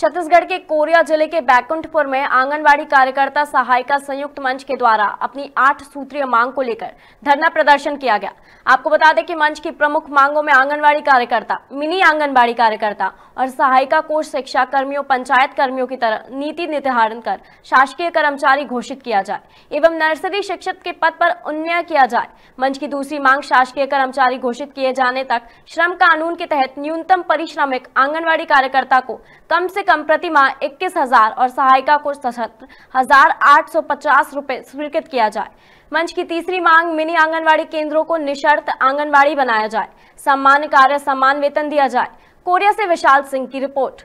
छत्तीसगढ़ के कोरिया जिले के बैकुंठपुर में आंगनवाड़ी कार्यकर्ता सहायिका संयुक्त मंच के द्वारा अपनी आठ सूत्रीय मांग को लेकर धरना प्रदर्शन किया गया आपको बता दें कि मंच की प्रमुख मांगों में आंगनवाड़ी कार्यकर्ता मिनी आंगनवाड़ी कार्यकर्ता और सहायिका कोष शिक्षा कर्मियों पंचायत कर्मियों की तरह नीति निर्धारण कर शासकीय कर्मचारी घोषित किया जाए एवं नर्सरी शिक्षक के पद पर उन्नय किया जाए मंच की दूसरी मांग शासकीय कर्मचारी घोषित किए जाने तक श्रम कानून के तहत न्यूनतम परिश्रमिक आंगनबाड़ी कार्यकर्ता को कम से कम प्रतिमा इक्कीस हजार और सहायिका को सशस्त्र हजार आठ सौ पचास रूपए स्वीकृत किया जाए मंच की तीसरी मांग मिनी आंगनबाड़ी केंद्रों को निशर्त आंगनबाड़ी बनाया जाए सम्मान कार्य सम्मान वेतन दिया जाए कोरिया से विशाल सिंह की रिपोर्ट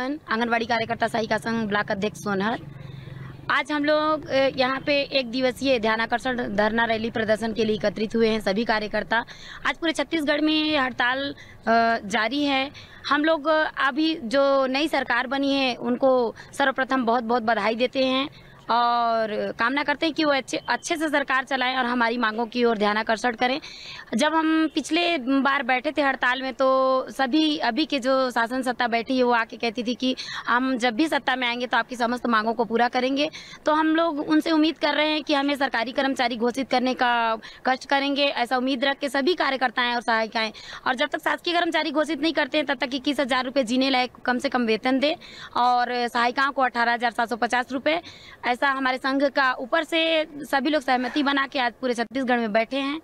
आंगनबाड़ी कार्यकर्ता सहायिका संघ ब्लॉक अध्यक्ष सोनहर आज हम लोग यहाँ पे एक दिवसीय ध्यान आकर्षण धरना रैली प्रदर्शन के लिए एकत्रित हुए हैं सभी कार्यकर्ता आज पूरे छत्तीसगढ़ में हड़ताल जारी है हम लोग अभी जो नई सरकार बनी है उनको सर्वप्रथम बहुत बहुत बधाई देते हैं और कामना करते हैं कि वो अच्छे अच्छे से सरकार चलाएं और हमारी मांगों की ओर ध्यान आकर्षण करें जब हम पिछले बार बैठे थे हड़ताल में तो सभी अभी के जो शासन सत्ता बैठी है वो आके कहती थी कि हम जब भी सत्ता में आएंगे तो आपकी समस्त मांगों को पूरा करेंगे तो हम लोग उनसे उम्मीद कर रहे हैं कि हमें सरकारी कर्मचारी घोषित करने का कष्ट करेंगे ऐसा उम्मीद रख के सभी कार्यकर्ताएं और सहायिकाएं और जब तक शासकीय कर्मचारी घोषित नहीं करते हैं तब तक इक्कीस हज़ार रुपये जीने लायक कम से कम वेतन दें और सहायिकाओं को अठारह हज़ार सात सौ पचास रुपये ऐसा हमारे संघ का ऊपर से सभी लोग सहमति बना के आज पूरे छत्तीसगढ़ में बैठे हैं